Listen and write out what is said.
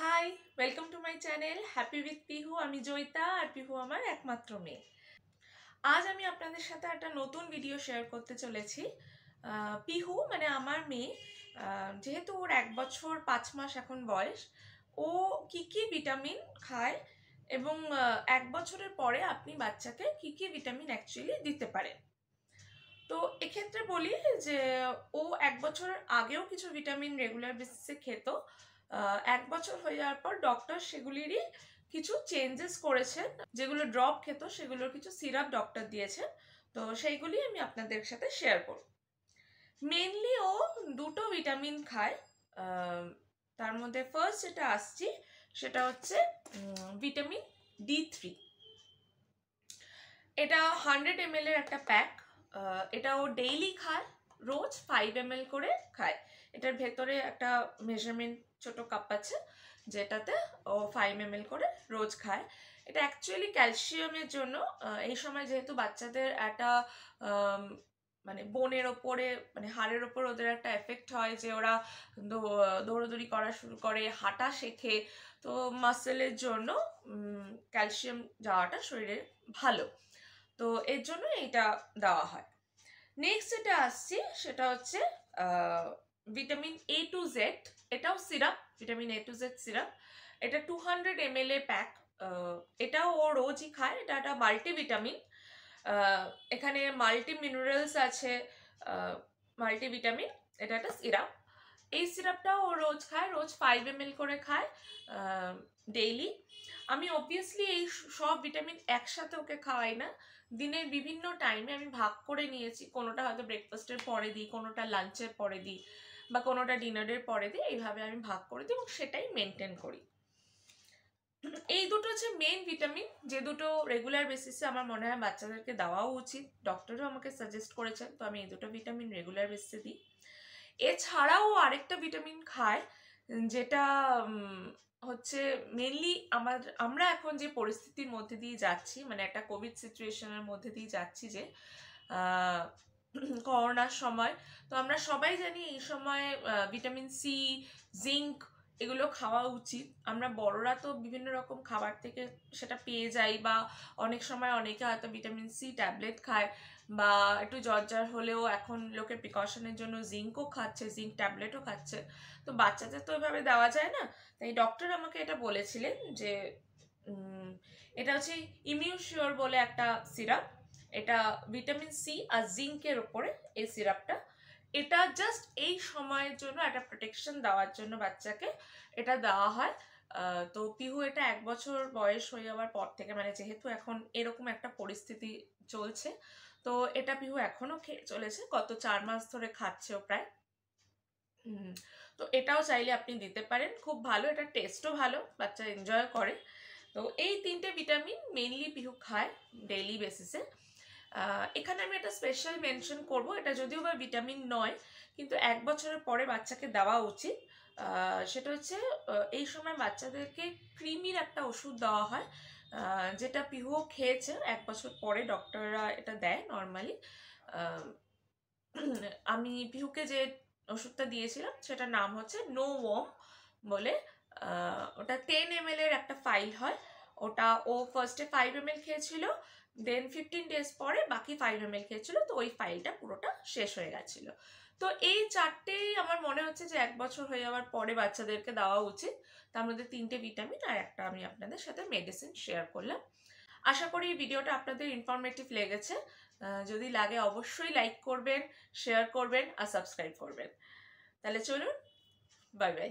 high welcome to my channel happy with Pihu আমি জয়িতা আর পিহু আমার একমাত্র মেয়ে আজ আমি আপনাদের সাথে একটা নতুন ভিডিও শেয়ার করতে চলেছি পিহু মানে আমার মেয়ে যেহেতু ওর এক বছর পাঁচ মাস এখন বয়স ও কি কি ভিটামিন খায় এবং এক বছরের পরে আপনি বাচ্চাকে কি কি ভিটামিন অ্যাকচুয়ালি দিতে পারেন তো এক্ষেত্রে বলি যে ও এক বছর আগেও কিছু ভিটামিন রেগুলার বেসিসে খেত এক বছর হয়ে যাওয়ার পর ডক্টর সেগুলিরই কিছু চেঞ্জেস করেছেন যেগুলো ড্রপ খেত সেগুলোর কিছু সিরাপ ডক্টর দিয়েছেন তো সেইগুলি আমি আপনাদের সাথে শেয়ার করব মেনলি ও দুটো ভিটামিন খায় তার মধ্যে ফার্স্ট যেটা আসছি সেটা হচ্ছে ভিটামিন ডি থ্রি এটা হান্ড্রেড এম এর একটা প্যাক এটা ও ডেইলি খায় রোজ ফাইভ এম করে খায় এটার ভেতরে একটা মেজারমেন্ট ছোট কাপ আছে যেটাতে ও ফাইভ এম করে রোজ খায় এটা অ্যাকচুয়ালি ক্যালসিয়ামের জন্য এই সময় যেহেতু বাচ্চাদের একটা মানে বোনের ওপরে মানে হাড়ের ওপর ওদের একটা এফেক্ট হয় যে ওরা দৌড়াদৌড়ি করা শুরু করে হাঁটা শেখে তো মাসেলের জন্য ক্যালসিয়াম যাওয়াটা শরীরে ভালো তো এর জন্য এটা দেওয়া হয় নেক্সট যেটা আসছি সেটা হচ্ছে ভিটামিন এ টু জেড এটাও syrup vitamin A to Z syrup এটা two hundred M L a pack এটাও ও রোজই খায় এটা একটা মাল্টিভিটামিন এখানে মাল্টি মিনারেলস আছে মাল্টিভিটামিন এটা একটা সিরাপ এই সিরাপটাও ও রোজ খায় রোজ ফাইভ এম করে খায় ডেইলি আমি অবভিয়াসলি এই সব ভিটামিন একসাথে ওকে খাওয়াই না দিনের বিভিন্ন টাইমে আমি ভাগ করে নিয়েছি কোনোটা হয়তো ব্রেকফাস্টের পরে দিই কোনোটা লাঞ্চের পরে দিই বা কোনোটা ডিনারের পরে দিই এইভাবে আমি ভাগ করে দিই এবং সেটাই মেনটেন করি এই দুটো হচ্ছে মেন ভিটামিন যে দুটো রেগুলার বেসিসে আমার মনে হয় বাচ্চাদেরকে দেওয়াও উচিত ডক্টরও আমাকে সাজেস্ট করেছেন তো আমি এই দুটো ভিটামিন রেগুলার বেসিসে দিই এছাড়াও আরেকটা ভিটামিন খায় যেটা হচ্ছে মেনলি আমার আমরা এখন যে পরিস্থিতির মধ্যে দিয়ে যাচ্ছি মানে একটা কোভিড সিচুয়েশনের মধ্যে দিয়ে যাচ্ছি যে করোনার সময় তো আমরা সবাই জানি এই সময় ভিটামিন সি জিঙ্ক এগুলো খাওয়া উচিত আমরা বড়রা তো বিভিন্ন রকম খাবার থেকে সেটা পেয়ে যাই বা অনেক সময় অনেকে হয়তো ভিটামিন সি ট্যাবলেট খায় বা একটু জ্বর হলেও এখন লোকে প্রিকশনের জন্য জিঙ্কও খাচ্ছে জিঙ্ক ট্যাবলেটও খাচ্ছে তো বাচ্চাদের তো ওইভাবে দেওয়া যায় না তাই ডক্টর আমাকে এটা বলেছিলেন যে এটা হচ্ছে ইমিউশিওর বলে একটা সিরাপ এটা ভিটামিন সি আর জিঙ্কের ওপরে এই সিরাপটা এটা জাস্ট এই সময়ের জন্য একটা প্রোটেকশন দেওয়ার জন্য বাচ্চাকে এটা দেওয়া হয় তো পিহু এটা এক বছর বয়স হয়ে যাওয়ার পর থেকে মানে যেহেতু এখন এরকম একটা পরিস্থিতি চলছে তো এটা পিহু এখনও খেয়ে চলেছে গত চার মাস ধরে খাচ্ছেও প্রায় তো এটাও চাইলে আপনি দিতে পারেন খুব ভালো এটা টেস্টও ভালো বাচ্চা এনজয় করে তো এই তিনটে ভিটামিন মেনলি পিহু খায় ডেইলি বেসিসে এখানে আমি একটা স্পেশাল মেনশন করব এটা যদিও বা ভিটামিন নয় কিন্তু এক বছরের পরে বাচ্চাকে দেওয়া উচিত সেটা হচ্ছে এই সময় বাচ্চাদেরকে ক্রিমির একটা ওষুধ দেওয়া হয় যেটা পিহুও খেয়েছে এক বছর পরে ডক্টররা এটা দেয় নর্মালি আমি পিহুকে যে ওষুধটা দিয়েছিলাম সেটার নাম হচ্ছে নো ওম বলে ওটা টেন এম এর একটা ফাইল হয় ওটা ও ফার্স্টে ফাইভ এম খেয়েছিল দেন ফিফটিন ডেজ পরে বাকি ফাইভ এম এল খেয়েছিল তো ওই ফাইলটা পুরোটা শেষ হয়ে গেছিলো তো এই চারটেই আমার মনে হচ্ছে যে এক বছর হয়ে যাওয়ার পরে বাচ্চাদেরকে দেওয়া উচিত তার মধ্যে তিনটে ভিটামিন আর একটা আমি আপনাদের সাথে মেডিসিন শেয়ার করলাম আশা করি এই ভিডিওটা আপনাদের ইনফরমেটিভ লেগেছে যদি লাগে অবশ্যই লাইক করবেন শেয়ার করবেন আর সাবস্ক্রাইব করবেন তাহলে চলুন বাই বাই